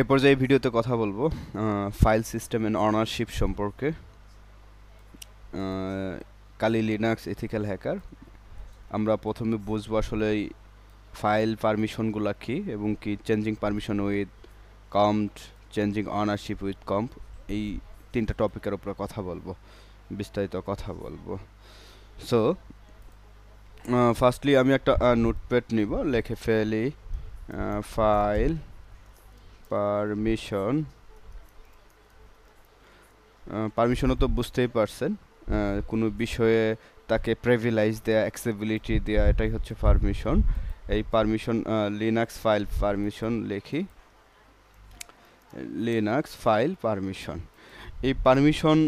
এ পর্যায়ে ভিডিওতে কথা বলবো ফাইল সিস্টেম অ্যান্ড অনারশিপ সম্পর্কে কালি লিনাক্স এথিক্যাল হ্যাকার আমরা প্রথমে বুঝবো আসলে ফাইল পারমিশনগুলো কি এবং কি changing permission with comp changing ownership with comp এই তিনটা টপিকের উপরে কথা বলবো বিস্তারিত কথা বলবো সো ফার্স্টলি আমি একটা নোটপ্যাড নিব লেখে ফেলি ফাইল পারমিশন পারমিশনও তো বুঝতেই পারছেন কোনো বিষয়ে তাকে প্রেভিলাইজ দেয়া অ্যাক্সেবিলিটি দেয়া এটাই হচ্ছে পারমিশন এই পারমিশন লিনাক্স ফাইল পারমিশন লেখি লিনাক্স ফাইল পারমিশন এই পারমিশন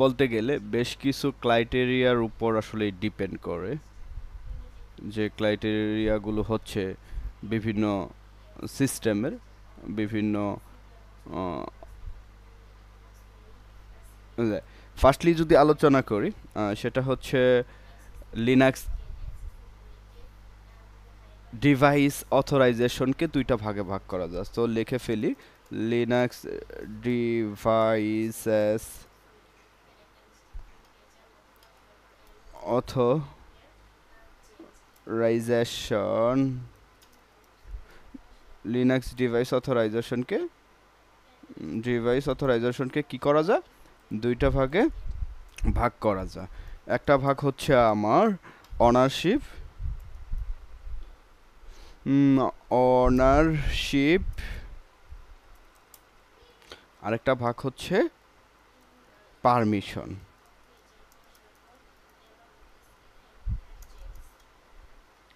বলতে গেলে বেশ কিছু ক্রাইটেরিয়ার উপর আসলে ডিপেন্ড করে যে ক্রাইটেরিয়াগুলো হচ্ছে বিভিন্ন সিস্টেমের বিভিন্ন ফার্স্টলি যদি আলোচনা করি সেটা হচ্ছে লিনাক্স ডিভাইস অথরাইজেশনকে দুইটা ভাগে ভাগ করা যায় তো লিখে ফেলি Linux devices authorization Linux device অথরাইজেশনকে ডিভাইস অথরাইজেশনকে কি করা যায় দুইটা ভাগে ভাগ করা যায় একটা ভাগ হচ্ছে আমার অনারশিপ অনারশিপ আরেকটা ভাগ হচ্ছে পারমিশন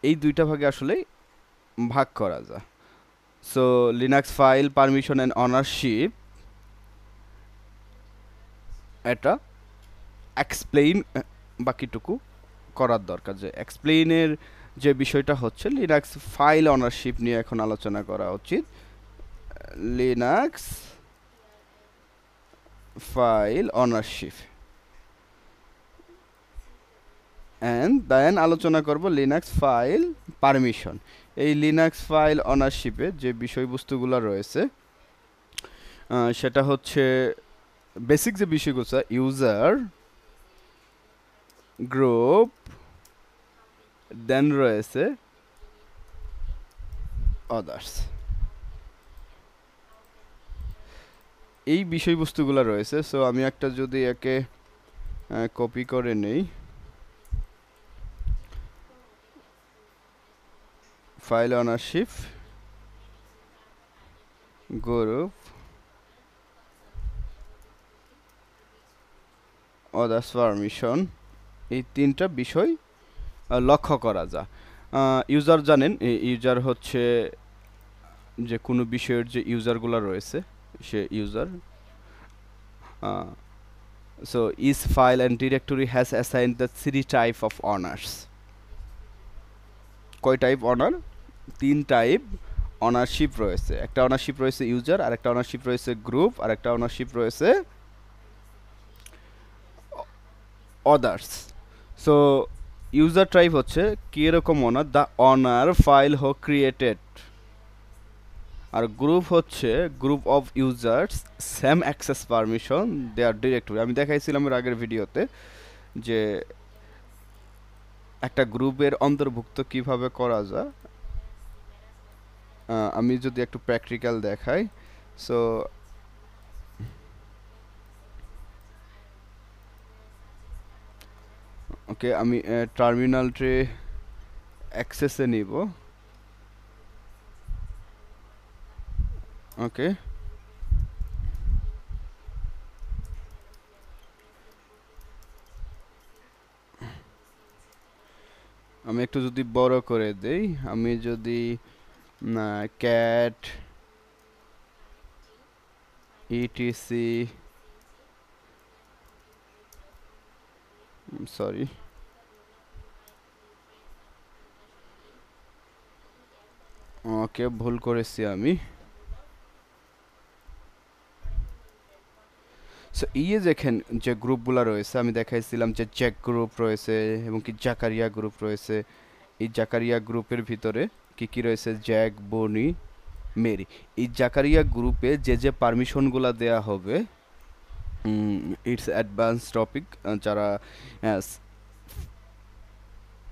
এই দুইটা ভাগে আসলে ভাগ করা যায় so linux file permission and ownership এটা এক্সপ্লেইন বাকিটুকু করার দরকার যে এক্সপ্লেইনের যে বিষয়টা হচ্ছে লিনাক্স ফাইল অনারশিপ নিয়ে এখন আলোচনা করা উচিত Linux file ownership and then আলোচনা করব লিনাক্স ফাইল পারমিশন এই লিনাক্স ফাইল অনারশিপে যে বিষয়বস্তুগুলো রয়েছে সেটা হচ্ছে বেসিক যে বিষয়গুলো ইউজার গ্রুপ দেন রয়েছে আদার্স এই বিষয়বস্তুগুলো রয়েছে সো আমি একটা যদি একে কপি করে নেই file ownership group others permission এই তিনটা বিষয় লক্ষ্য করা যা ইউজার জানেন ইউজার হচ্ছে যে কোনো বিষয়ের যে ইউজারগুলো রয়েছে সে user so is file and directory has assign the three type of owners কয় টাইপ অনার তিন টাইপ অনারশিপ রয়েছে একটা অনারশিপ রয়েছে ইউজার আর একটা অনারশিপ রয়েছে গ্রুপ আর একটা অনারশিপ রয়েছে অদার্স সো ইউজার টাইপ হচ্ছে কীরকম owner the owner file who created আর গ্রুপ হচ্ছে group of users same access permission their directory আমি দেখাইছিলাম এর আগের ভিডিওতে যে একটা গ্রুপের অন্তর্ভুক্ত কিভাবে করা যায় আমি যদি একটু প্র্যাকটিক্যাল দেখাই সো ওকে আমি টার্মিনাল ট্রে অ্যাক্সেসে নিব ওকে আমি একটু যদি বড় করে দেই আমি যদি cat etc I'm sorry ওকে ভুল করেছি আমি সো ইয়ে দেখেন যে গ্রুপগুলো রয়েছে আমি দেখাইছিলাম যে জ্যাক গ্রুপ রয়েছে এবং কি জাকারিয়া গ্রুপ রয়েছে এই জাকারিয়া গ্রুপের ভিতরে কি কি রয়েছে জ্যাক বনি মেরি এই জাকারিয়া গ্রুপে যে যে পারমিশনগুলো দেয়া হবে ইটস অ্যাডভান্স টপিক যারা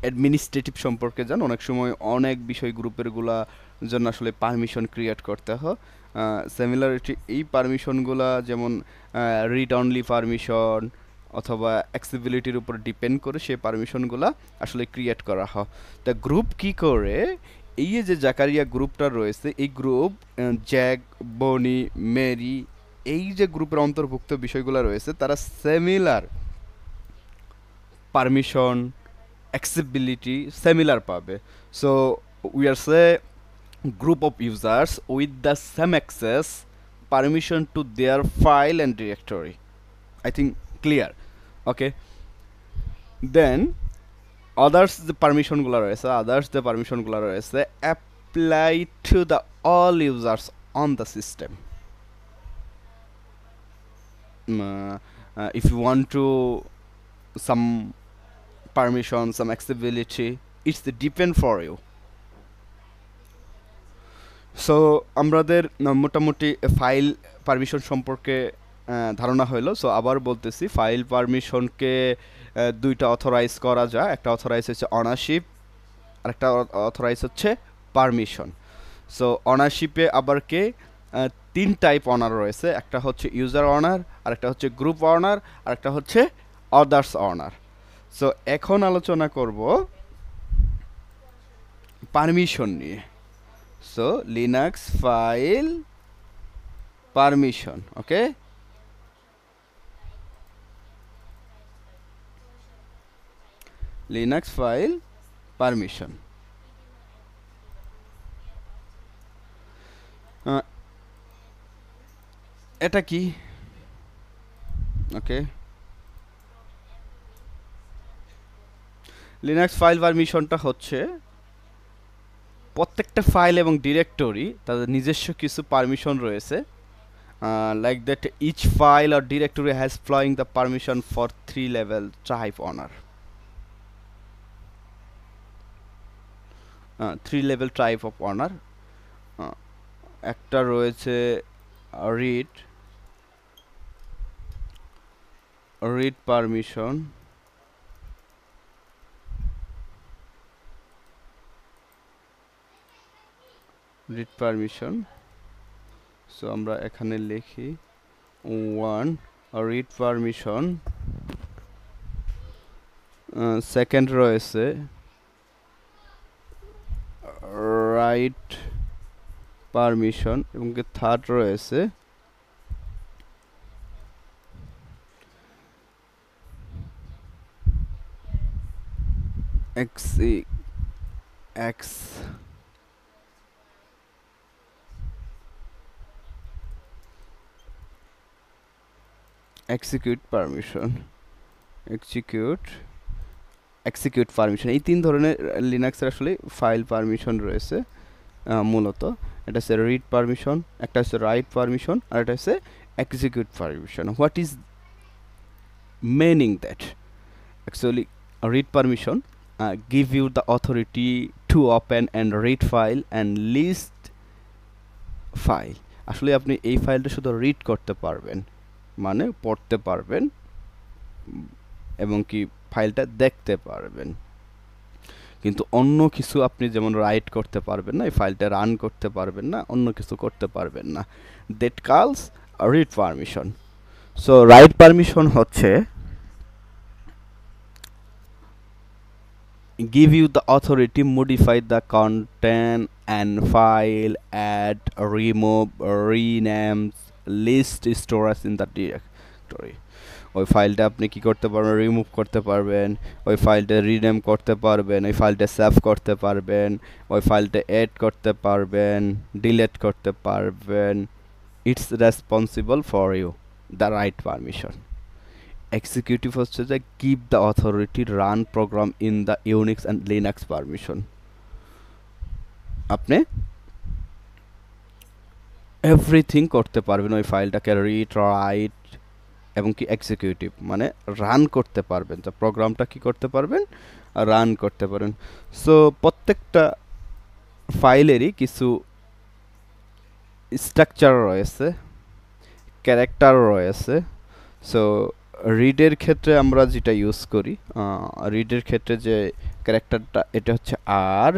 অ্যাডমিনিস্ট্রেটিভ সম্পর্কে যান অনেক সময় অনেক বিষয় গ্রুপেরগুলা জন্য আসলে পারমিশন ক্রিয়েট করতে হয় সিমিলারিটি এই পারমিশনগুলা যেমন রিড অনলি পারমিশন অথবা অ্যাক্সিবিলিটির উপর ডিপেন্ড করে সেই পারমিশনগুলো আসলে ক্রিয়েট করা হয় তা গ্রুপ কি করে এই যে জাকারিয়া গ্রুপটা রয়েছে এই গ্রুপ জ্যাক বনি মেরি এই যে গ্রুপের অন্তর্ভুক্ত বিষয়গুলো রয়েছে তারা সেমিলার পারমিশন অ্যাক্সেসিবিলিটি সেমিলার পাবে so we are same group of users with the same access permission to their file and directory I think clear okay then others যে পারমিশনগুলো রয়েছে আদার্স যে পারমিশনগুলো রয়েছে apply to the all users on the system if you want to some permission some accessibility it's the depend for you so আমাদের মোটামুটি file permission সম্পর্কে ধারণা হইলো সো আবার বলতেছি ফাইল পারমিশনকে দুইটা অথরাইজ করা যায় একটা অথরাইজ হচ্ছে অনারশিপ আরেকটা অথরাইজ হচ্ছে পারমিশন সো অনারশিপে আবার কে তিন টাইপ অনার রয়েছে একটা হচ্ছে ইউজার অনার আরেকটা হচ্ছে গ্রুপ অনার আরেকটা হচ্ছে আদার্স অনার সো এখন আলোচনা করব পারমিশন নিয়ে so Linux file permission okay linux file permission uh, এটা কি ওকে লিনাক্স ফাইল পারমিশনটা হচ্ছে প্রত্যেকটা ফাইল এবং ডিরেক্টরি তাদের নিজস্ব কিছু পারমিশন রয়েছে লাইক দ্যাট ইচ ফাইল আর directory has following the permission for three level tribe owner three level type of owner একটা রয়েছে read read permission read permission so আমরা এখানে লিখি ওয়ান রিড পারমিশন সেকেন্ড রয়েছে রাইট পারমিশন এবং third রয়েছে X execute permission execute execute permission এই তিন ধরনের লিনাক্সের আসলে ফাইল পারমিশন রয়েছে মূলত এটা হচ্ছে রিড পারমিশন একটা হচ্ছে রাইট পারমিশন আর এটা হচ্ছে execute permission what is meaning that actually read permission give you the authority to open and read file and list file আসলে আপনি এই ফাইলটা শুধু রিড করতে পারবেন মানে পড়তে পারবেন এবং কি ফাইলটা দেখতে পারবেন কিন্তু অন্য কিছু আপনি যেমন রাইট করতে পারবেন না এই ফাইলটা রান করতে পারবেন না অন্য কিছু করতে পারবেন না that calls read permission so write permission হচ্ছে give you the authority modify the content and file add remove rename list storage in the directory ওই ফাইলটা আপনি কি করতে পারবেন রিমুভ করতে পারবেন ওই ফাইলটা রিনেম করতে পারবেন ওই ফাইলটা সেভ করতে পারবেন ওই ফাইলটা অ্যাড করতে পারবেন ডিলেট করতে পারবেন it's responsible for you the write permission executive হচ্ছে যে give the authority run program in the Unix and Linux permission আপনি এভরিথিং করতে পারবেন ওই ফাইলটাকে রিট রাইট এবং কি এক্সিকিউটিভ মানে রান করতে পারবেন তো প্রোগ্রামটা কি করতে পারবেন রান করতে পারেন সো প্রত্যেকটা ফাইলেরই কিছু স্ট্রাকচার রয়েছে ক্যারেক্টার রয়েছে সো রিডের ক্ষেত্রে আমরা যেটা ইউজ করি রিডের ক্ষেত্রে যে ক্যারেক্টারটা এটা হচ্ছে আর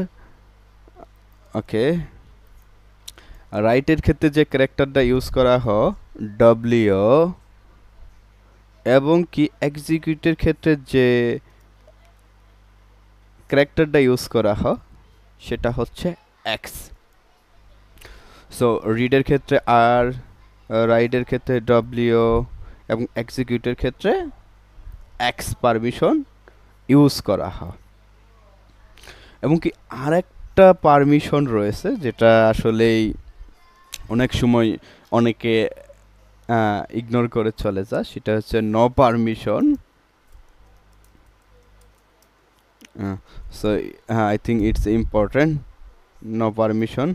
ওকে রাইটের ক্ষেত্রে যে ক্যারেক্টারটা ইউজ করা হ ডব্লিউ এবং কি এক্সিকিউটের ক্ষেত্রে যে ক্যারেক্টারটা ইউজ করা হয় সেটা হচ্ছে এক্স সো রিডের ক্ষেত্রে আর রাইডের ক্ষেত্রে ডব্লিউ এবং এক্সিকিউটের ক্ষেত্রে এক্স পারমিশন ইউজ করা হয় এবং কি আর একটা পারমিশন রয়েছে যেটা আসলেই অনেক সময় অনেকে ইগনোর করে চলে যা সেটা হচ্ছে no permission so I think it's important no permission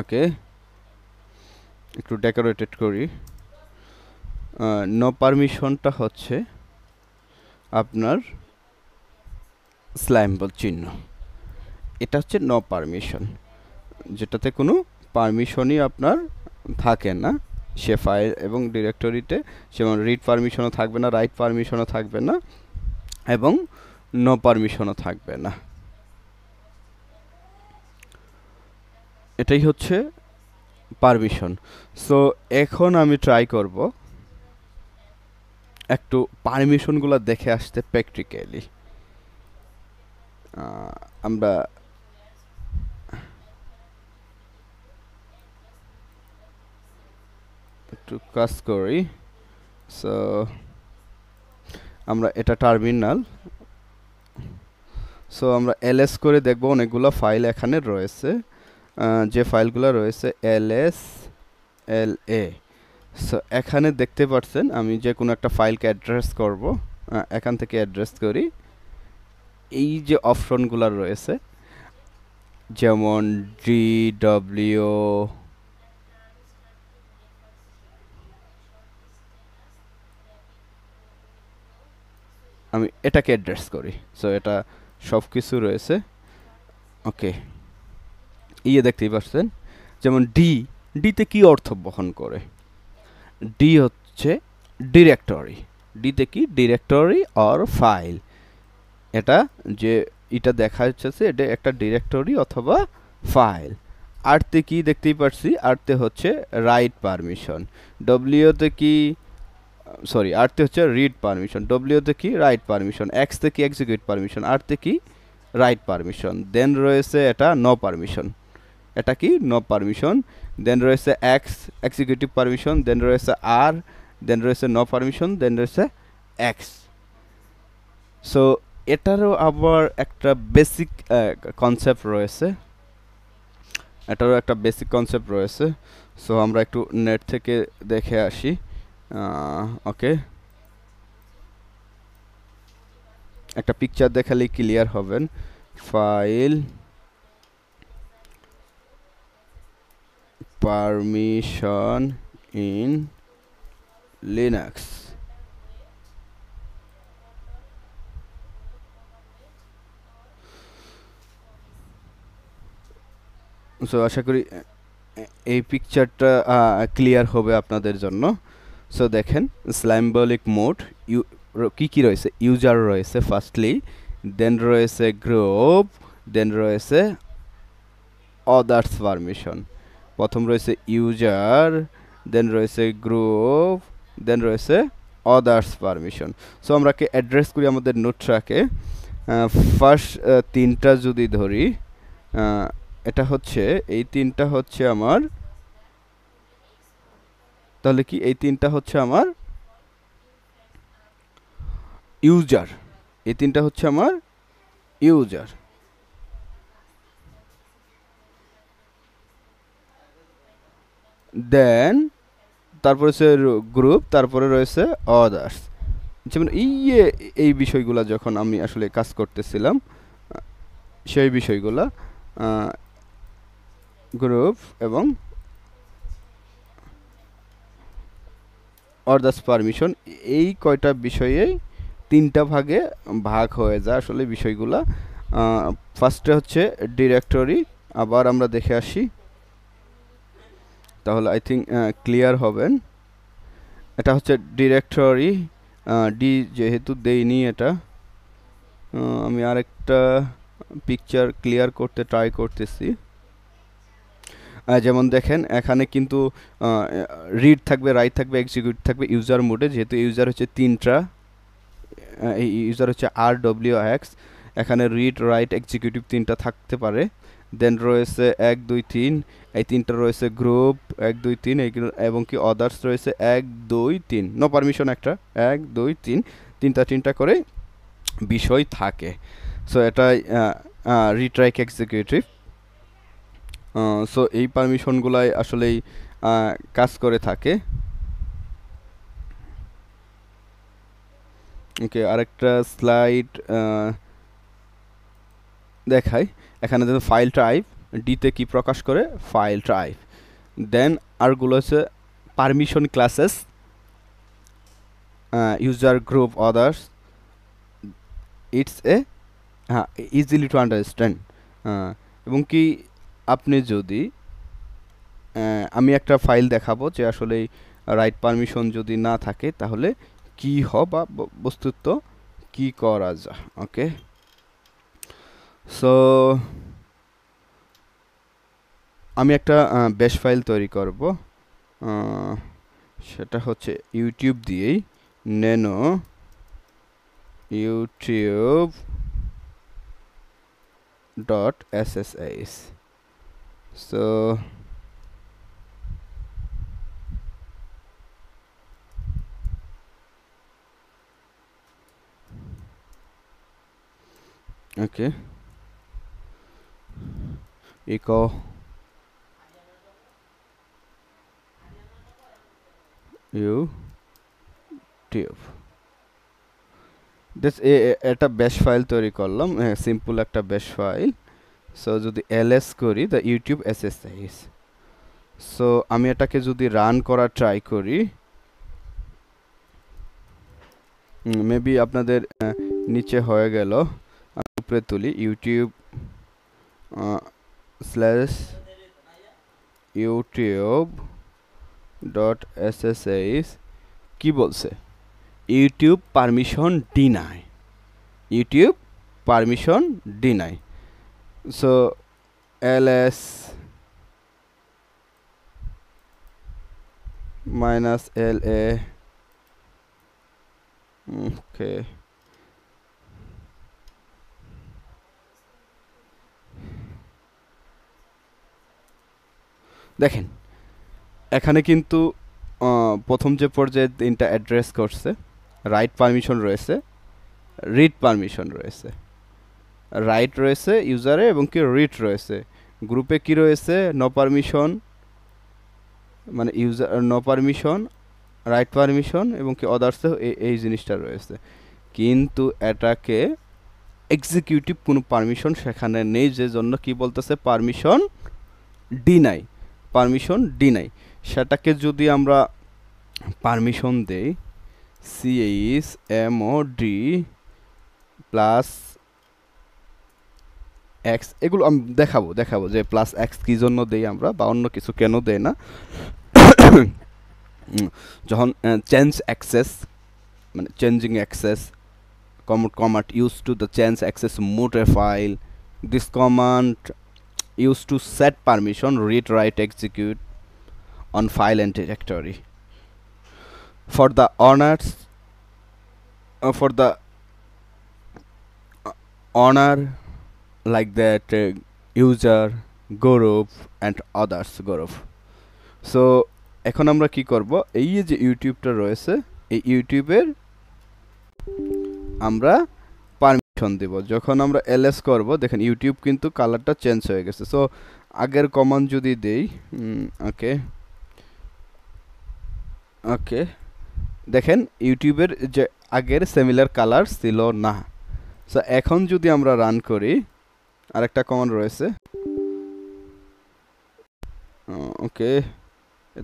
okay একটু ডেকোরেটেড করি নো পারমিশনটা হচ্ছে আপনার স্ল্যাম্বল চিহ্ন এটা হচ্ছে নো পারমিশন যেটাতে কোনো পারমিশনই আপনার থাকে না সে ফাইল এবং ডিরেক্টরিতে যেমন রিড পারমিশনও থাকবে না রাইট পারমিশনও থাকবে না এবং নো পারমিশনও থাকবে না এটাই হচ্ছে পারমিশন সো এখন আমি ট্রাই করব একটু পারমিশনগুলো দেখে আসতে প্র্যাকটিক্যালি আমরা একটু কাজ করি সো আমরা এটা টার্মিনাল সো আমরা এলএস করে দেখব অনেকগুলো ফাইল এখানে রয়েছে যে ফাইলগুলো রয়েছে এলএস এল এ সো এখানে দেখতে পাচ্ছেন আমি যে কোনো একটা ফাইলকে অ্যাড্রেস করব এখান থেকে অ্যাড্রেস করি এই যে অপশনগুলো রয়েছে যেমন ডি ডব্লিউ আমি এটাকে অ্যাড্রেস করি সো এটা সব কিছু রয়েছে ওকে ইয়ে দেখতেই পাচ্ছেন যেমন ডি ডিতে কি অর্থ বহন করে ডি হচ্ছে ডিরেক্টরি ডিতে কি ডিরেক্টরি অর ফাইল এটা যে এটা দেখা যাচ্ছে এটা একটা ডিরেক্টরি অথবা ফাইল আর্টতে কি দেখতেই পারছি আর্টতে হচ্ছে রাইট পারমিশন ডব্লিউতে কি সরি আরতে হচ্ছে রিড পারমিশন ডব্লিউতে কি রাইট পারমিশন এক্সতে কি এক্সিকিউট পারমিশন আরতে কি রাইট পারমিশন দেন রয়েছে এটা নো পারমিশন এটা কি নো পারমিশন দেন রয়েছে এক্স এক্সিকিউটিভ পারমিশন দেন রয়েছে আর দেন রয়েছে নো পারমিশন দেন রয়েছে এক্স সো এটারও আবার একটা বেসিক কনসেপ্ট রয়েছে এটারও একটা বেসিক কনসেপ্ট রয়েছে সো আমরা একটু নেট থেকে দেখে আসি ওকে একটা পিকচার দেখালে ক্লিয়ার হবেন file permission in Linux so আশা করি এই পিকচারটা ক্লিয়ার হবে আপনাদের জন্য সো দেখেন স্ল্যাম্বলিক মোড ইউ কী কী রয়েছে ইউজার রয়েছে ফার্স্টলি দেন রয়েছে গ্রুপ দেন রয়েছে অদার্স পারমিশন প্রথম রয়েছে ইউজার দেন রয়েছে গ্রুপ দেন রয়েছে অদার্স পারমিশন সো আমরা কে অ্যাড্রেস করি আমাদের নোট ফার্স্ট তিনটা যদি ধরি এটা হচ্ছে এই তিনটা হচ্ছে আমার তাহলে কি এই তিনটা হচ্ছে আমার ইউজার এই তিনটা হচ্ছে আমার ইউজার দেন তারপরে সে গ্রুপ তারপরে রয়েছে অদার্স যেমন ইয়ে এই বিষয়গুলা যখন আমি আসলে কাজ করতেছিলাম সেই বিষয়গুলা গ্রুপ এবং অর্ডার্স পারমিশন এই কয়টা বিষয়েই তিনটা ভাগে ভাগ হয়ে যায় আসলে বিষয়গুলা ফার্স্টে হচ্ছে ডিরেক্টরি আবার আমরা দেখে আসি তাহলে আই থিঙ্ক ক্লিয়ার হবেন এটা হচ্ছে ডিরেক্টরি ডি যেহেতু দেইনি এটা আমি আরেকটা পিকচার ক্লিয়ার করতে ট্রাই করতেছি যেমন দেখেন এখানে কিন্তু রিড থাকবে রাইট থাকবে এক্সিকিউট থাকবে ইউজার মোডে যেহেতু ইউজার হচ্ছে তিনটা ইউজার হচ্ছে আর ডব্লিউ এক্স এখানে রিড রাইট এক্সিকিউটিভ তিনটা থাকতে পারে দেন রয়েছে এক দুই তিন এই তিনটা রয়েছে গ্রুপ এক দুই তিন এইগুলো এবং কি অদার্স রয়েছে এক দুই তিন নো পারমিশন একটা এক দুই তিন তিনটা তিনটা করে বিষয় থাকে সো এটা রিট্রাইক এক্সিকিউটিভ সো এই পারমিশনগুলাই আসলেই কাজ করে থাকে ওকে আরেকটা স্লাইড দেখাই এখানে যেন ফাইল ট্রাইভ ডিতে কি প্রকাশ করে ফাইল ট্রাইভ দেন আরগুলো হচ্ছে permission classes user group others it's a হ্যাঁ ইজিলি টু আন্ডারস্ট্যান্ড এবং কি আপনি যদি আমি একটা ফাইল দেখাবো যে আসলে রাইট পারমিশন যদি না থাকে তাহলে কি হ বা বস্তুত কি করা যা ওকে সো আমি একটা বেশ ফাইল তৈরি করব সেটা হচ্ছে ইউটিউব দিয়েই নেনো YouTube dot S S S So Okay. Echo. You. Tube. This is a, at a bash file to recall. Lam. A simple a bash file. সো যদি এলএস করি দ্য ইউটিউব এসএসআইস সো আমি এটাকে যদি run করা try করি maybe আপনাদের নিচে হয়ে গেল উপরে তুলি YouTube slash YouTube dot S S SSS কি বলছে YouTube permission deny YouTube permission deny so ls minus la okay দেখেন এখানে কিন্তু প্রথম যে পর্যায়ে তিনটা অ্যাড্রেস করছে রাইট পারমিশন রয়েছে রিড পারমিশন রয়েছে রাইট রয়েছে ইউজারে এবং কি রিট রয়েছে গ্রুপে কি রয়েছে নো পারমিশন মানে user no permission write permission এবং কি অদার্সে এই জিনিসটা রয়েছে কিন্তু এটাকে এক্সিকিউটিভ কোনো পারমিশন সেখানে নেই যে জন্য কি বলতেছে permission deny permission deny সেটাকে যদি আমরা পারমিশন দেই CH M O D plus X এগুলো আমি দেখাবো দেখাবো যে প্লাস এক্স কী জন্য দেই আমরা বা অন্য কিছু কেন দেয় না যখন চেঞ্জ অ্যাক্সেস মানে changing access chmod command use to the change access mode file this command use to set permission read write execute on file and directory for the owners for the owner like that uh, user Gaurav and others Gaurav so এখন আমরা কি করব এই যে ইউটিউবটা রয়েছে এই ইউটিউবের আমরা পারমিশন দেব যখন আমরা এলএস করব দেখেন ইউটিউব কিন্তু কালারটা চেঞ্জ হয়ে গেছে সো আগের কমান যদি দেই ওকে ওকে দেখেন ইউটিউবের যে আগের সিমিলার কালার ছিল না সো এখন যদি আমরা রান করি আরেকটা কমন রয়েছে ওকে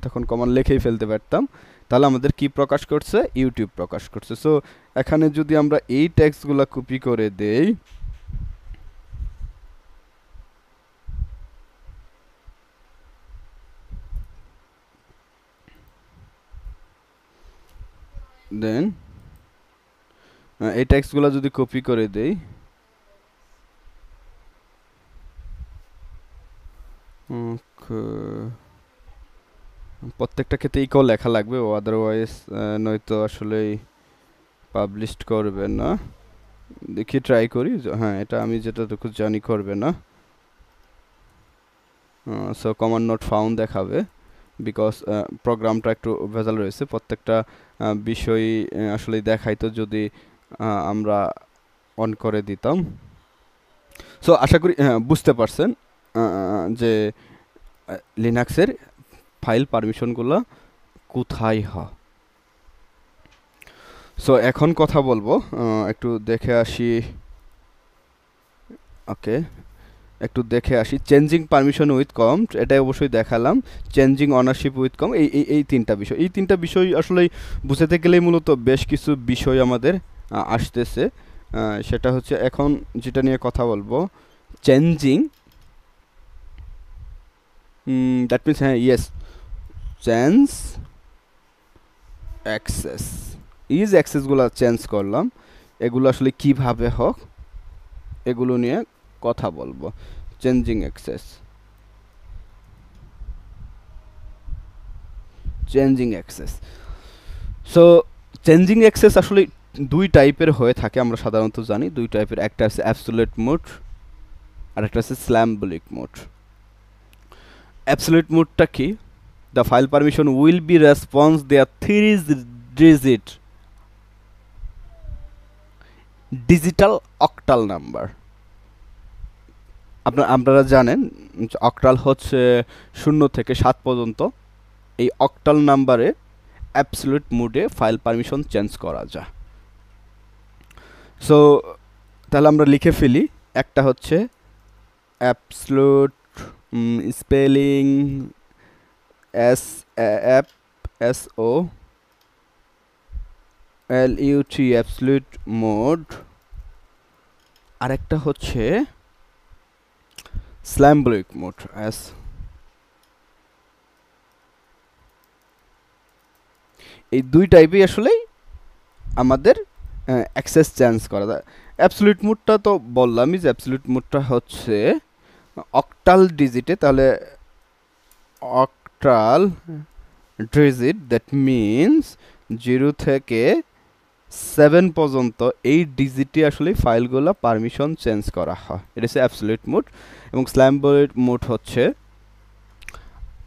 তখন কমন লিখেই ফেলতে পারতাম তাহলে আমাদের কি প্রকাশ করছে ইউটিউব প্রকাশ করছে সো এখানে যদি আমরা এই ট্যাক্সগুলো কপি করে দেই দেন এই ট্যাক্সগুলো যদি কপি করে দেই প্রত্যেকটা ক্ষেত্রে ইকো লেখা লাগবে ও আদারওয়াইজ নয়তো আসলেই পাবলিশড করবে না দেখি ট্রাই করি হ্যাঁ এটা আমি যেটা তো জানি করবে না সো কমান নট ফাউন্ড দেখাবে বিকজ প্রোগ্রামটা একটু ভেজাল রয়েছে প্রত্যেকটা বিষয় আসলে দেখাই তো যদি আমরা অন করে দিতাম সো আশা করি হ্যাঁ, বুঝতে পারছেন যে লিনাক্সের ফাইল পারমিশনগুলো কোথায় হ সো এখন কথা বলবো একটু দেখে আসি ওকে একটু দেখে আসি চেঞ্জিং পারমিশন উইথ কম এটাই অবশ্যই দেখালাম চেঞ্জিং অনারশিপ উইথ কম এই এই এই তিনটা বিষয় এই তিনটা বিষয় আসলে বুঝাতে গেলেই মূলত বেশ কিছু বিষয় আমাদের আসতেছে সেটা হচ্ছে এখন যেটা নিয়ে কথা বলবো চেঞ্জিং দ্যাট মিনস হ্যাঁ ইয়েস চেঞ্জ অ্যাক্সেস ইজ অ্যাক্সেসগুলো চেঞ্জ করলাম এগুলো আসলে কিভাবে হোক এগুলো নিয়ে কথা বলবো changing access changing access so changing access আসলে দুই টাইপের হয়ে থাকে আমরা সাধারণত জানি দুই টাইপের একটা আছে অ্যাবসোলেট মোড আর একটা আছে স্ল্যাম্বলিক মোড অ্যাবসোলেট মোডটা কি the file permission will be response their three digit digital octal number আপনার আপনারা জানেন অকটাল হচ্ছে শূন্য থেকে সাত পর্যন্ত এই অকটাল নাম্বারে অ্যাবসলিউট মুডে ফাইল পারমিশন চেঞ্জ করা যায় সো তাহলে আমরা লিখে ফেলি একটা হচ্ছে absolute spelling S app S O L U T absolute mode আরেকটা হচ্ছে স্ল্যাম স্ল্যাম্বলিক মোড এস এই দুই টাইপই আসলেই আমাদের অ্যাক্সেস চেঞ্জ করা যায় অ্যাবসলিউট মোডটা তো বললামই যে অ্যাবসলিউট মোডটা হচ্ছে অক্টাল ডিজিটে তাহলে octal digit that means zero থেকে সেভেন পর্যন্ত এই ডিজিটে আসলে ফাইলগুলো পারমিশন চেঞ্জ করা হয় এটা হচ্ছে অ্যাপসলিউট মোড এবং স্ল্যাম্বলিট মোড হচ্ছে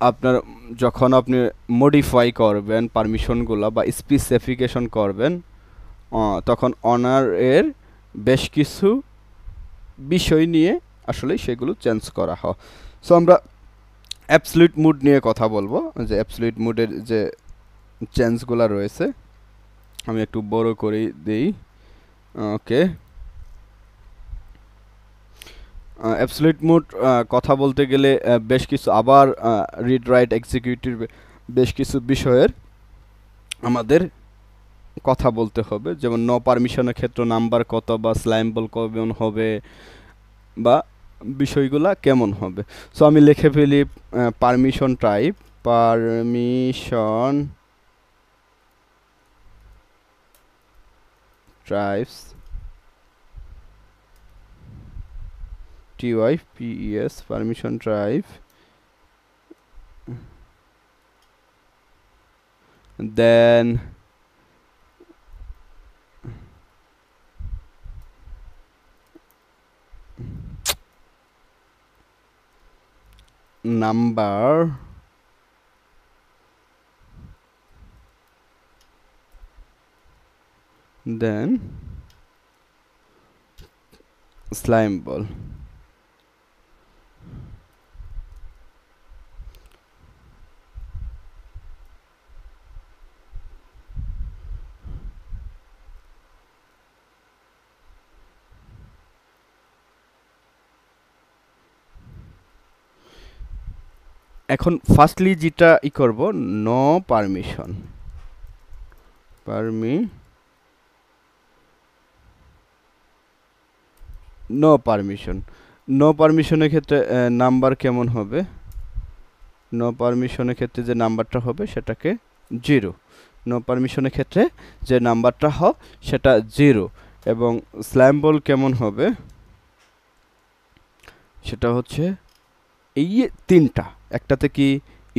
আপনার যখন আপনি মডিফাই করবেন পারমিশনগুলো বা স্পেসিফিকেশন করবেন তখন অনার এর বেশ কিছু বিষয় নিয়ে আসলে সেগুলো চেঞ্জ করা হয় সো আমরা অ্যাবসলিউট মুড নিয়ে কথা বলবো যে অ্যাবসলিউট মুডের যে চেঞ্জগুলো রয়েছে আমি একটু বড় করে দিই ওকে অ্যাবসলিউট মুড কথা বলতে গেলে বেশ কিছু আবার রিড রাইট এক্সিকিউটিভ বেশ কিছু বিষয়ের আমাদের কথা বলতে হবে যেমন নো পারমিশনের ক্ষেত্র নাম্বার কত বা স্ল্যাম্বল কবে হবে বা বিষয়গুলা কেমন হবে সো আমি লিখে ফেলি permission type permission tribes T Y S permission tribe Mm-hmm. number then slime ball এখন ফার্স্টলি যেটা ই করব নো পারমিশন পারমি নো পারমিশন নো পারমিশনের ক্ষেত্রে নাম্বার কেমন হবে নো পারমিশনের ক্ষেত্রে যে নাম্বারটা হবে সেটাকে জিরো নো পারমিশনের ক্ষেত্রে যে নাম্বারটা হ সেটা জিরো এবং স্ল্যাম বল কেমন হবে সেটা হচ্ছে এই তিনটা একটাতে কি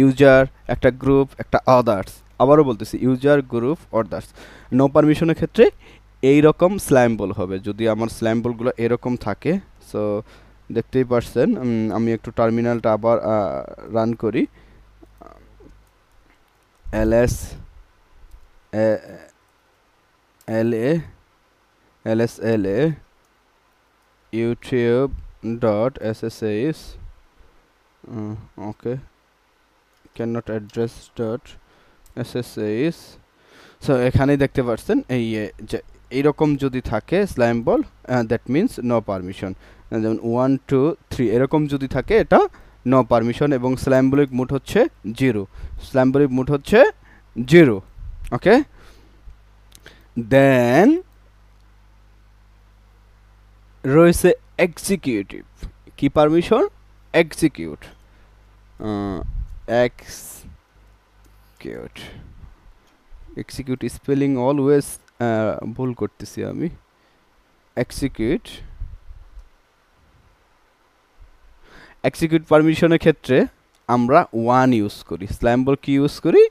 ইউজার একটা গ্রুপ একটা আদার্স আবারও বলতেছি ইউজার গ্রুপ অর্ডার্স নো পারমিশনের ক্ষেত্রে এই রকম স্ল্যাম্বল হবে যদি আমার স্ল্যাম্বলগুলো এরকম থাকে সো দেখতেই পারছেন আমি একটু টার্মিনালটা আবার রান করি L S L A L S L A YouTube dot S S S uh, okay cannot address dot ssh so এখানেই দেখতে পাচ্ছেন এই যে এইরকম যদি থাকে slam ball that means no permission যেমন ওয়ান টু থ্রি এরকম যদি থাকে এটা নো পারমিশন এবং স্ল্যাম্বলিক মুট হচ্ছে জিরো স্ল্যাম্বলিক মুট হচ্ছে জিরো ওকে দেন রয়েছে এক্সিকিউটিভ কি permission execute uh, execute execute spelling always uh, ভুল করতেছি আমি এক্সিকিউট এক্সিকিউট পারমিশনের ক্ষেত্রে আমরা ওয়ান ইউজ করি স্ল্যাম্বল কি ইউজ করি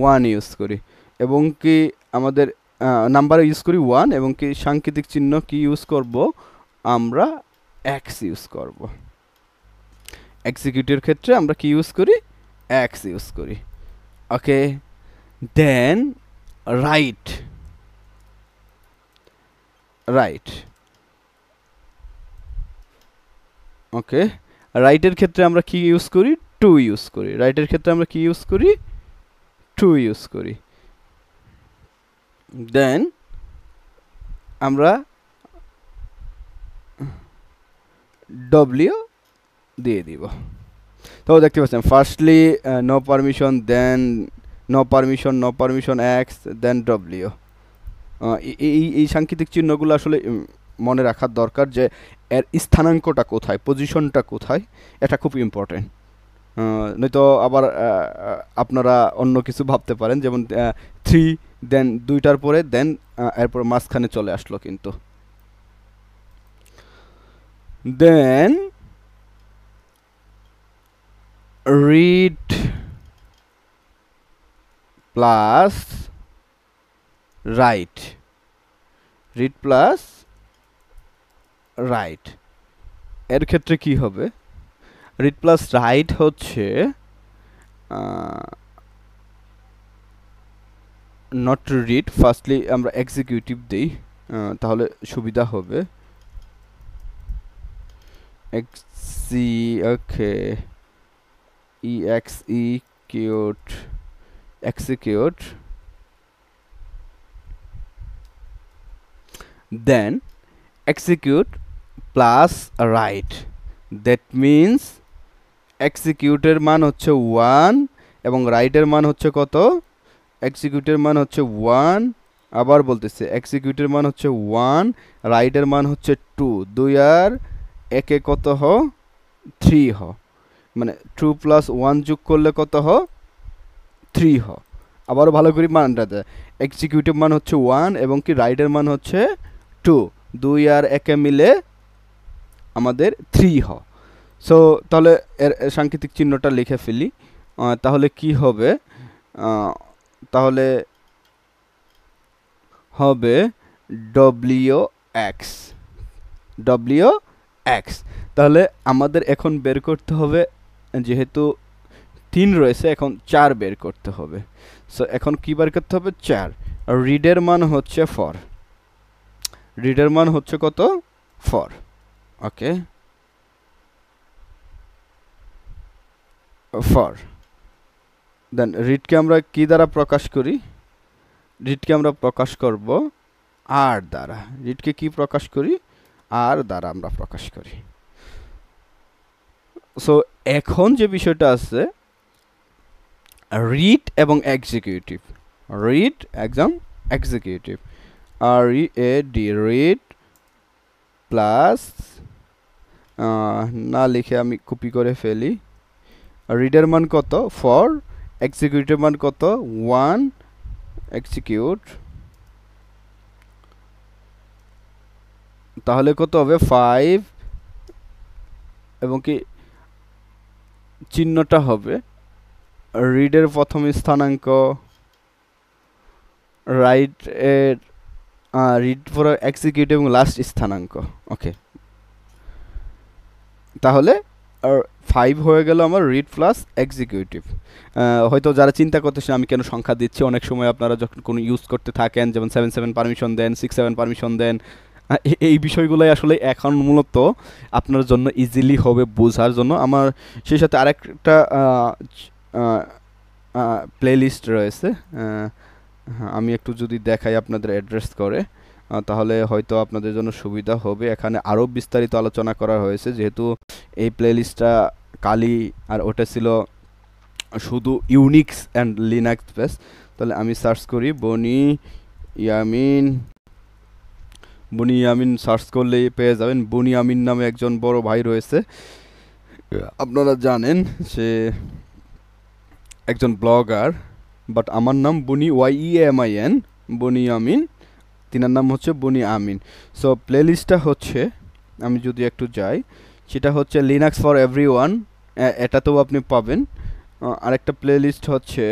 ওয়ান ইউজ করি এবং কি আমাদের নাম্বার ইউজ করি ওয়ান এবং কি সাংকেতিক চিহ্ন কি ইউজ করব আমরা এক্স ইউজ করবো এক্সিকিউটির ক্ষেত্রে আমরা কি ইউজ করি এক্স ইউজ করি ওকে দেন রাইট রাইট ওকে রাইটের ক্ষেত্রে আমরা কি ইউজ করি টু ইউজ করি রাইটের ক্ষেত্রে আমরা কি ইউজ করি টু ইউজ করি দেন আমরা ডব্লিউ দিয়ে দিব তো দেখতে পাচ্ছেন firstly no permission then no permission no permission X then W এই এই সাংকেতিক চিহ্নগুলো আসলে মনে রাখার দরকার যে এর স্থানাঙ্কটা কোথায় পজিশনটা কোথায় এটা খুব ইম্পর্টেন্ট uh, নয়তো আবার uh, uh, আপনারা অন্য কিছু ভাবতে পারেন যেমন থ্রি দেন দুইটার পরে দেন এরপর মাঝখানে চলে আসলো কিন্তু then read plus write read plus write এর ক্ষেত্রে কি হবে রিড প্লাস রাইট হচ্ছে নট টু রিড ফার্স্টলি আমরা এক্সিকিউটিভ দিই তাহলে সুবিধা হবে এক্সি ওকে execute execute then execute plus write that means execute এর মান হচ্ছে 1 এবং write এর মান হচ্ছে কত execute এর মান হচ্ছে 1 আবার বলতেছে execute এর মান হচ্ছে 1 write এর মান হচ্ছে 2 2 আর একে কত হ 3 হয় মানে টু প্লাস ওয়ান যোগ করলে কত হ থ্রি হ আবারও ভালো করে মানটা দেয় এক্সিকিউটিভ মান হচ্ছে ওয়ান এবং কি রাইডের মান হচ্ছে টু দুই আর একে মিলে আমাদের থ্রি হ সো তাহলে এর সাংকেতিক চিহ্নটা লিখে ফেলি তাহলে কি হবে তাহলে হবে ডব্লিউ এক্স ডব্লিউ এক্স তাহলে আমাদের এখন বের করতে হবে যেহেতু তিন রয়েছে এখন চার বের করতে হবে সো এখন কী বার করতে হবে চার আর রিডের মান হচ্ছে ফর রিডের মান হচ্ছে কত ফর ওকে ফর দেন রিডকে আমরা কি দ্বারা প্রকাশ করি রিডকে আমরা প্রকাশ করব আর দ্বারা রিডকে কি প্রকাশ করি আর দ্বারা আমরা প্রকাশ করি সো এখন যে বিষয়টা আছে রিড এবং executive read exam executive R E A D read plus না লিখে আমি কপি করে ফেলি রিডের মান কত ফর এক্সিকিউটিভ মান কত ওয়ান এক্সিকিউট তাহলে কত হবে ফাইভ এবং কি চিহ্নটা হবে রিডের প্রথম স্থানাঙ্ক রাইট এর রিড ফর এক্সিকিউটিভ এবং লাস্ট স্থানাঙ্ক ওকে তাহলে ফাইভ হয়ে গেল আমার রিড প্লাস এক্সিকিউটিভ হয়তো যারা চিন্তা করতেছেন আমি কেন সংখ্যা দিচ্ছি অনেক সময় আপনারা যখন কোনো ইউজ করতে থাকেন যেমন সেভেন সেভেন পারমিশন দেন সিক্স সেভেন পারমিশন দেন এই বিষয়গুলোই আসলে এখন মূলত আপনার জন্য ইজিলি হবে বোঝার জন্য আমার সেই সাথে আরেকটা প্লেলিস্ট রয়েছে হ্যাঁ, আমি একটু যদি দেখাই আপনাদের অ্যাড্রেস করে তাহলে হয়তো আপনাদের জন্য সুবিধা হবে এখানে আরও বিস্তারিত আলোচনা করা হয়েছে যেহেতু এই প্লেলিস্টটা কালি আর ওটা ছিল শুধু ইউনিক্স অ্যান্ড লিনাক্স বেস তাহলে আমি সার্চ করি বনি ইয়ামিন বুনিয়ামিন সার্চ করলে পেয়ে যাবেন বুনিয়ামিন নামে একজন বড় ভাই রয়েছে আপনারা জানেন সে একজন ব্লগার বাট আমার নাম Buni Y E M I N Buni Amin তিনার নাম হচ্ছে বুনি আমিন সো প্লেলিস্টটা হচ্ছে আমি যদি একটু যাই সেটা হচ্ছে লিনাক্স ফর এভরি ওয়ান এটাতেও আপনি পাবেন আরেকটা প্লেলিস্ট হচ্ছে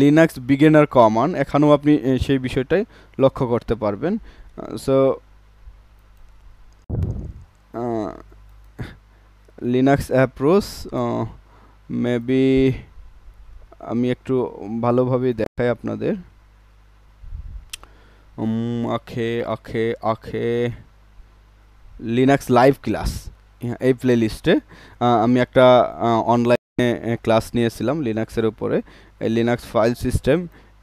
লিনাক্স বিগেনার কমান এখানেও আপনি সেই বিষয়টাই লক্ষ্য করতে পারবেন সো লিনাক্স অ্যাপ্রোস মেবি আমি একটু ভালোভাবে দেখাই আপনাদের আখে আখে আখে লিনাক্স লাইভ ক্লাস এই প্লে লিস্টে আমি একটা অনলাইন ক্লাস নিয়েছিলাম লিনাক্সের উপরে লিনাক্স ফাইল সিস্টেম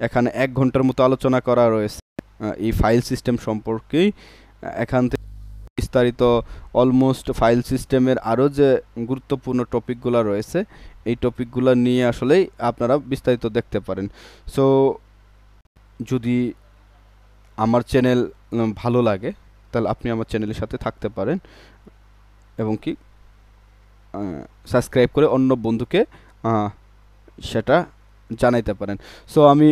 এখানে এক ঘন্টার মতো আলোচনা করা রয়েছে এই ফাইল সিস্টেম সম্পর্কেই এখান থেকে বিস্তারিত অলমোস্ট ফাইল সিস্টেমের আরও যে গুরুত্বপূর্ণ টপিকগুলো রয়েছে এই টপিকগুলো নিয়ে আসলেই আপনারা বিস্তারিত দেখতে পারেন সো যদি আমার চ্যানেল ভালো লাগে তাহলে আপনি আমার চ্যানেলের সাথে থাকতে পারেন এবং কি সাবস্ক্রাইব করে অন্য বন্ধুকে সেটা জানাইতে পারেন সো আমি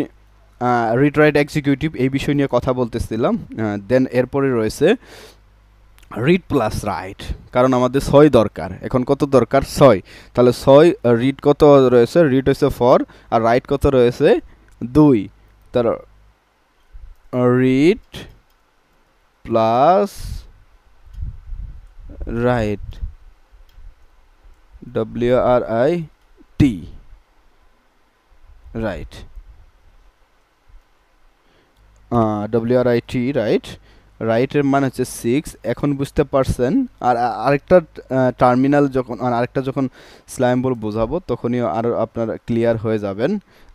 রিট্রাইড এক্সিকিউটিভ এই বিষয় নিয়ে কথা বলতেছিলাম দেন এরপরে রয়েছে রিড প্লাস রাইট কারণ আমাদের ছয় দরকার এখন কত দরকার ছয় তাহলে ছয় রিড কত রয়েছে রিড হয়েছে ফর আর রাইট কত রয়েছে দুই তার read plus write W R I T right uh, W R I T right right এর মানে হচ্ছে 6 এখন বুঝতে পারছেন আর আরেকটা টার্মিনাল যখন আর আরেকটা যখন স্ল্যাম্বল বোঝাবো তখনই আর আপনার ক্লিয়ার হয়ে যাবেন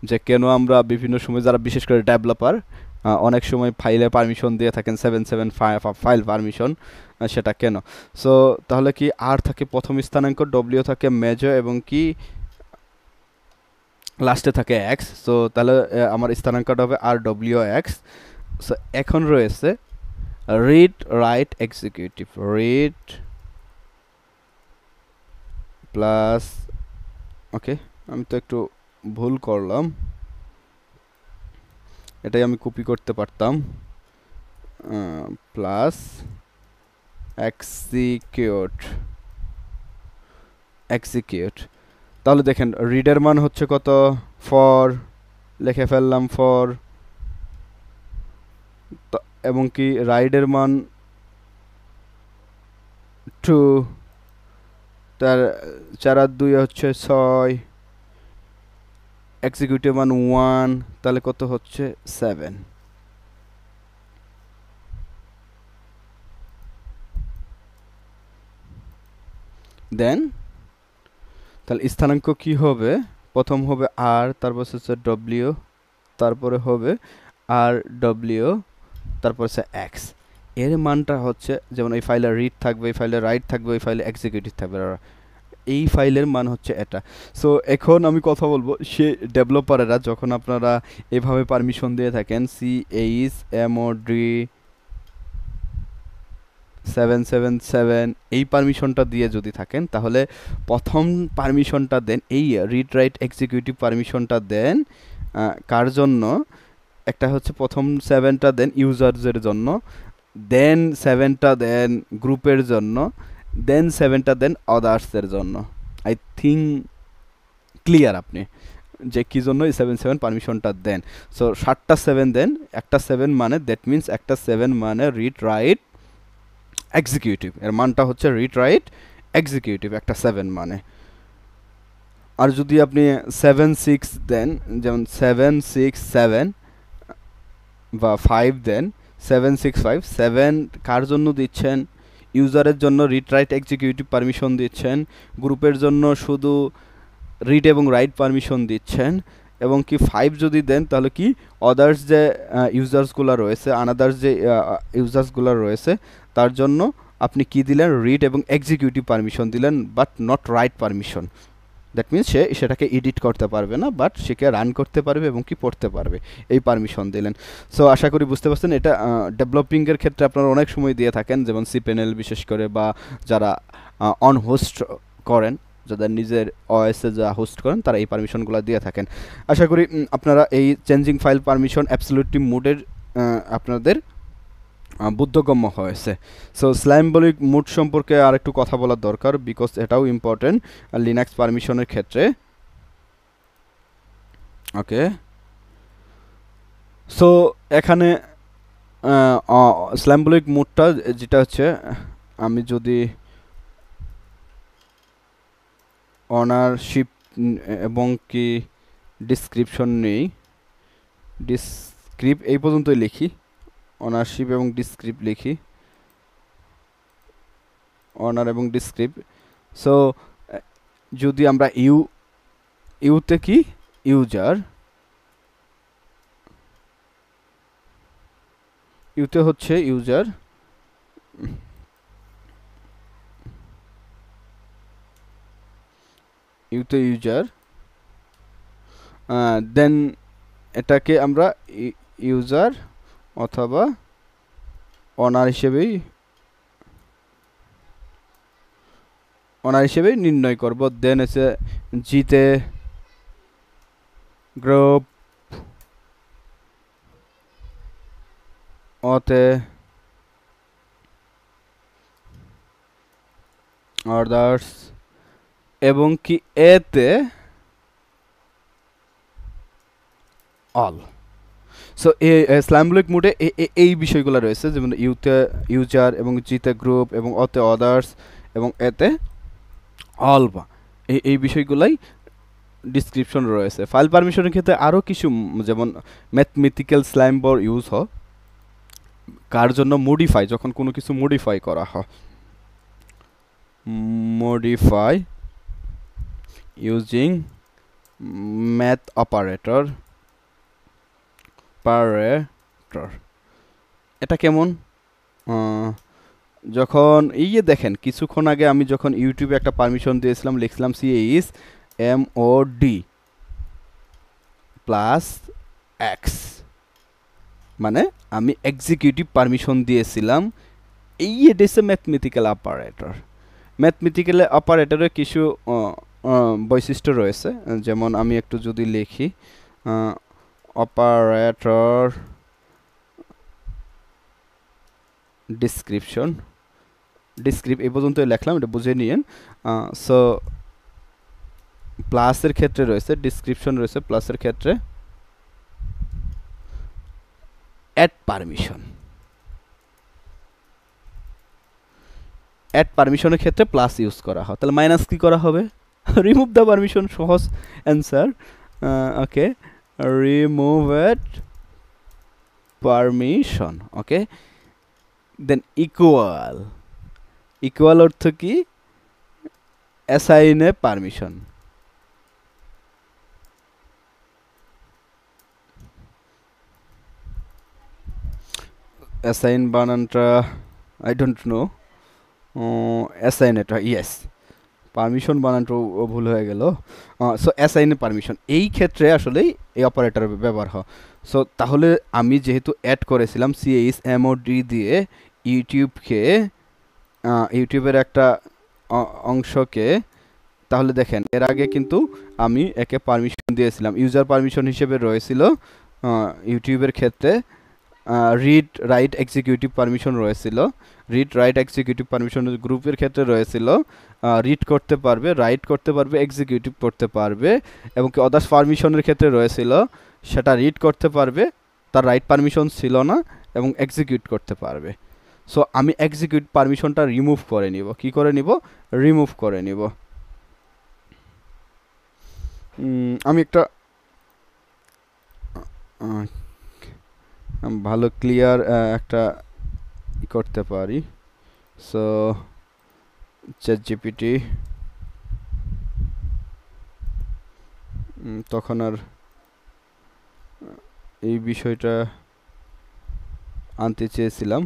যে কেন আমরা বিভিন্ন সময় যারা বিশেষ করে ডেভেলপার অনেক সময় ফাইলে পারমিশন দিয়ে থাকেন সেভেন সেভেন ফাইল পারমিশন সেটা কেন সো তাহলে কি আর থাকে প্রথম স্থানাঙ্ক ডব্লিউ থাকে মেজর এবং কি লাস্টে থাকে এক্স সো তাহলে আমার স্থানাঙ্কটা হবে আর ডব্লিউ এক্স সো এখন রয়েছে read write executive read plus okay আমি তো একটু ভুল করলাম এটাই আমি কপি করতে পারতাম প্লাস এক্সিকিউট এক্সিকিউট তাহলে দেখেন রিডের মান হচ্ছে কত ফর লিখে ফেললাম ফর এবং কি রাইডের মান টু তার চার দুই হচ্ছে ছয় এক্সিকিউটিভ মান ওয়ান তাহলে কত হচ্ছে সেভেন দেন তাহলে স্থানাঙ্ক কি হবে প্রথম হবে আর তারপর হচ্ছে ডব্লিউ তারপরে হবে আর ডব্লিউ তারপর হচ্ছে এক্স এর মানটা হচ্ছে যেমন এই ফাইলে রিড থাকবে এই ফাইলে রাইট থাকবে এই ফাইলে এক্সিকিউটিভ থাকবে এই ফাইলের মান হচ্ছে এটা সো এখন আমি কথা বলবো সে ডেভেলপারেরা যখন আপনারা এভাবে পারমিশন দিয়ে থাকেন C H M O D seven seven seven এই পারমিশনটা দিয়ে যদি থাকেন তাহলে প্রথম পারমিশনটা দেন এই রিড রাইট এক্সিকিউটিভ পারমিশনটা দেন কার জন্য একটা হচ্ছে প্রথম সেভেনটা দেন ইউজার্সের জন্য দেন সেভেনটা দেন গ্রুপের জন্য দেন সেভেনটা দেন অদার্সের জন্য আই থিঙ্ক ক্লিয়ার আপনি যে কী জন্য এই সেভেন সেভেন পারমিশনটা দেন সো ষাটটা সেভেন দেন একটা সেভেন মানে দ্যাট মিন্স একটা সেভেন মানে রিড রাইট এক্সিকিউটিভ এর মানটা হচ্ছে রিড রাইট এক্সিকিউটিভ একটা সেভেন মানে আর যদি আপনি সেভেন সিক্স দেন যেমন সেভেন সিক্স সেভেন বা ফাইভ দেন সেভেন সিক্স ফাইভ সেভেন কার জন্য দিচ্ছেন ইউজারের জন্য রিড রাইট এক্সিকিউটিভ পারমিশন দিচ্ছেন গ্রুপের জন্য শুধু রিড এবং রাইট পারমিশন দিচ্ছেন এবং কি ফাইভ যদি দেন তাহলে কি অদার্স যে ইউজার্সগুলো রয়েছে আনাদার্স যে ইউজার্সগুলো রয়েছে তার জন্য আপনি কি দিলেন রিড এবং এক্সিকিউটিভ পারমিশন দিলেন but not write permission that means সে সেটাকে এডিট করতে পারবে না বাট সেকে রান করতে পারবে এবং কি পড়তে পারবে এই পারমিশন দিলেন সো আশা করি বুঝতে পারছেন এটা ডেভেলপিংয়ের ক্ষেত্রে আপনারা অনেক সময় দিয়ে থাকেন যেমন সি বিশেষ করে বা যারা অন হোস্ট করেন যাদের নিজের অয়েসে যা হোস্ট করেন তারা এই পারমিশনগুলো দিয়ে থাকেন আশা করি আপনারা এই চেঞ্জিং ফাইল পারমিশন অ্যাবসলিউটলি মোডের আপনাদের বুদ্ধগম্য হয়েছে সো স্ল্যাম্বলিক মুড সম্পর্কে আর একটু কথা বলার দরকার বিকজ এটাও ইম্পর্টেন্ট লিনাক্স পারমিশনের ক্ষেত্রে ওকে সো এখানে স্ল্যাম্বলিক মুডটা যেটা হচ্ছে আমি যদি অনারশিপ এবং কি ডিসক্রিপশন নেই ডিসক্রিপ এই পর্যন্তই লিখি অনারশিপ এবং ডিসক্রিপ লিখি অনার এবং ডিসক্রিপ্ট সো যদি আমরা ইউ ইউতে কি ইউজার ইউতে হচ্ছে ইউজার ইউতে ইউজার দেন এটাকে আমরা ইউজার অথবা অনার হিসেবেই অনার হিসেবেই নির্ণয় করব দেন হচ্ছে জিতে গ্রুপ অতে অর্ডার্স এবং কি এতে অল সো ইসলামিক মুডে এই বিষয়গুলো রয়েছে যেমন ইউথে ইউজার এবং জিতে গ্রুপ এবং অতে অদার্স এবং এতে অলবা এই এই বিষয়গুলাই ডিসক্রিপশন রয়েছে ফাইল পারমিশনের ক্ষেত্রে আরও কিছু যেমন ম্যাথমেটিক্যাল স্ল্যাম্বর ইউজ হ কার জন্য মডিফাই যখন কোনো কিছু মডিফাই করা হয় modify using math operator operator এটা কেমন যখন ইয়ে দেখেন কিছুক্ষণ আগে আমি যখন ইউটিউবে একটা পারমিশন দিয়েছিলাম লিখছিলাম CH M O D plus X মানে আমি এক্সিকিউটিভ পারমিশন দিয়েছিলাম এই এটা ম্যাথমেটিক্যাল অপারেটর ম্যাথমেটিক্যাল অপারেটরের কিছু বৈশিষ্ট্য রয়েছে যেমন আমি একটু যদি লিখি operator description ডিসক্রিপ এ পর্যন্ত লেখলাম এটা বুঝে নিয়েন সো প্লাসের ক্ষেত্রে রয়েছে ডিসক্রিপশন রয়েছে প্লাসের ক্ষেত্রে অ্যাড পারমিশন অ্যাড পারমিশনের ক্ষেত্রে প্লাস ইউজ করা হয় তাহলে মাইনাস কি করা হবে রিমুভ দ্য পারমিশন সহজ answer okay remove it permission okay then equal equal অর্থ কি assign a permission assign bananta i don't know uh, assign it yes permission বানানটা ভুল হয়ে গেল সো অ্যাসাইন পারমিশন এই ক্ষেত্রে আসলেই এই অপারেটার ব্যবহার হয় সো তাহলে আমি যেহেতু অ্যাড করেছিলাম সিএইচ এমও ডি দিয়ে ইউটিউবকে ইউটিউবের একটা অংশকে তাহলে দেখেন এর আগে কিন্তু আমি একে পারমিশন দিয়েছিলাম ইউজার পারমিশন হিসেবে রয়েছিল ইউটিউবের ক্ষেত্রে রিড রাইট এক্সিকিউটিভ পারমিশন রয়েছিল রিড রাইট এক্সিকিউটিভ পারমিশন গ্রুপের ক্ষেত্রে রয়েছিল রিড করতে পারবে রাইট করতে পারবে এক্সিকিউটিভ করতে পারবে এবং কি অদার্স পারমিশনের ক্ষেত্রে রয়েছিল সেটা রিড করতে পারবে তার রাইট পারমিশন ছিল না এবং এক্সিকিউট করতে পারবে সো আমি এক্সিকিউট পারমিশনটা রিমুভ করে নিব কি করে নিব রিমুভ করে নিব আমি একটা ভালো ক্লিয়ার একটা করতে পারি সো চ্যাট জিপিটি তখন আর এই বিষয়টা আনতে চেয়েছিলাম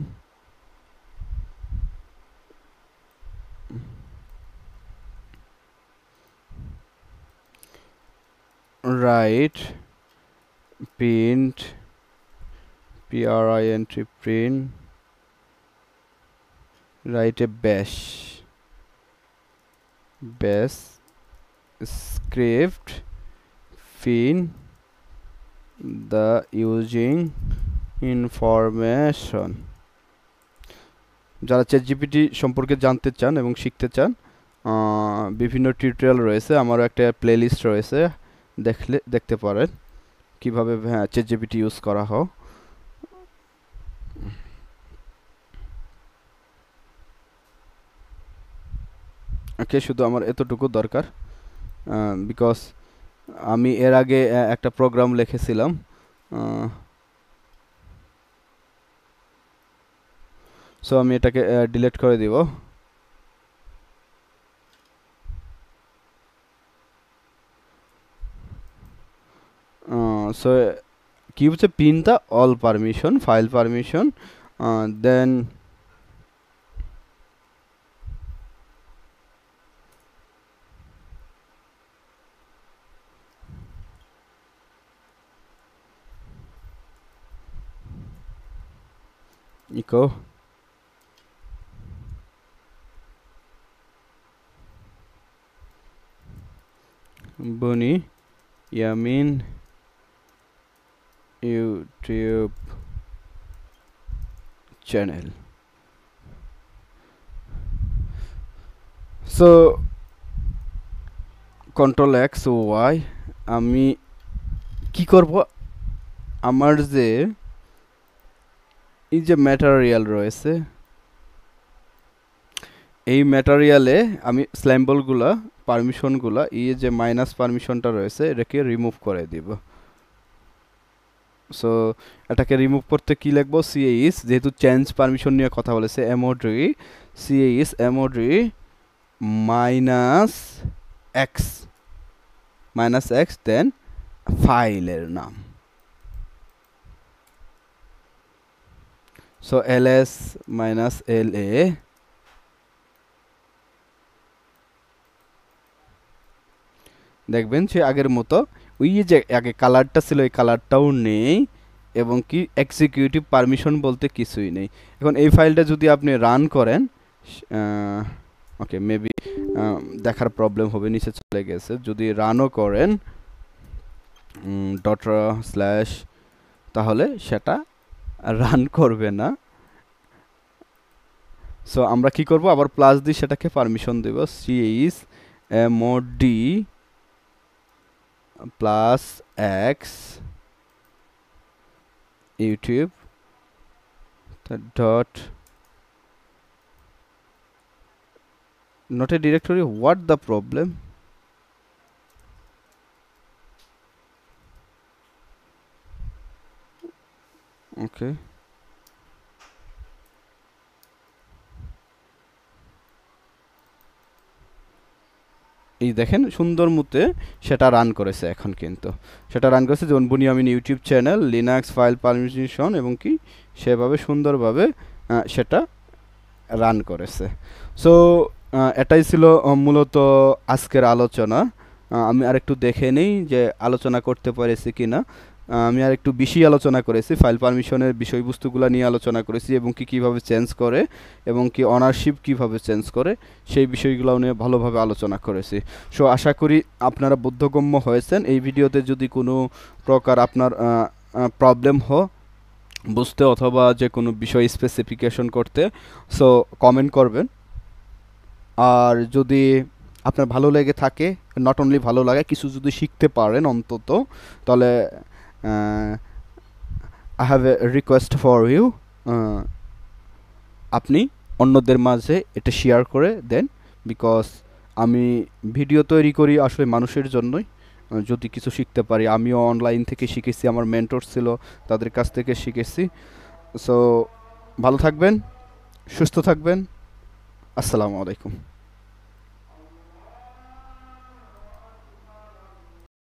write print PRIN to print write a bash bash script fin the using information যারা চ্যাট জিপিটি সম্পর্কে জানতে চান এবং শিখতে চান বিভিন্ন টিউটোরিয়াল রয়েছে আমারও একটা প্লেলিস্ট রয়েছে দেখলে দেখতে পারেন কীভাবে হ্যাঁ চ্যাট জিপিটি ইউজ করা হয় ওকে শুধু আমার এতটুকু দরকার বিকজ আমি এর আগে একটা প্রোগ্রাম লিখেছিলাম সো আমি এটাকে ডিলিট করে দিব সো কি হচ্ছে পিনটা all permission file permission then Nico. Bunny, Yamin, YouTube channel. So, control X, Y, Ami, Kikorbo, Amarze, আমার এই যে ম্যাটারিয়াল রয়েছে এই ম্যাটারিয়ালে আমি স্ল্যাম্বলগুলো পারমিশনগুলো এই যে মাইনাস পারমিশনটা রয়েছে এটাকে রিমুভ করে দিব সো এটাকে রিমুভ করতে কি লাগবো সিএইস যেহেতু চেঞ্জ পারমিশন নিয়ে কথা বলেছে এমোড্রি সিএইস এমোড্রি minus X minus X then ফাইলের নাম so ls minus la দেখবেন সে আগের মতো ওই যে আগে কালারটা ছিল এই কালারটাও নেই এবং কি এক্সিকিউটিভ পারমিশন বলতে কিছুই নেই এখন এই ফাইলটা যদি আপনি রান করেন ওকে মেবি দেখার প্রবলেম হবে নিচে চলে গেছে যদি রানও করেন ডট স্ল্যাশ তাহলে সেটা রান করবে না সো আমরা কি করব আবার প্লাস দিয়ে সেটাকে পারমিশন দেব C S M O D plus X YouTube dot not a directory what the problem Okay. এই দেখেন সুন্দর মতে সেটা রান করেছে এখন কিন্তু সেটা রান করেছে যেমন Bunyamin YouTube channel Linux file permission এবং কি সেভাবে সুন্দরভাবে সেটা রান করেছে সো এটাই ছিল মূলত আজকের আলোচনা আমি আরেকটু দেখে নেই যে আলোচনা করতে পেরেছি কি না আমি আর একটু বেশি আলোচনা করেছি ফাইল পারমিশনের বিষয়বস্তুগুলো নিয়ে আলোচনা করেছি এবং কি কীভাবে চেঞ্জ করে এবং কি অনারশিপ কিভাবে চেঞ্জ করে সেই বিষয়গুলো নিয়ে ভালোভাবে আলোচনা করেছি সো আশা করি আপনারা বুদ্ধগম্য হয়েছেন এই ভিডিওতে যদি কোনো প্রকার আপনার প্রবলেম হ বুঝতে অথবা যে কোনো বিষয় স্পেসিফিকেশন করতে সো কমেন্ট করবেন আর যদি আপনার ভালো লেগে থাকে নট অনলি ভালো লাগে কিছু যদি শিখতে পারেন অন্তত তাহলে I have a request for you আপনি অন্যদের মাঝে এটা শেয়ার করে দেন বিকজ আমি ভিডিও তৈরি করি আসলে মানুষের জন্যই যদি কিছু শিখতে পারি আমিও অনলাইন থেকে শিখেছি আমার মেন্টর ছিল তাদের কাছ থেকে শিখেছি সো ভালো থাকবেন সুস্থ থাকবেন আসসালামু আলাইকুম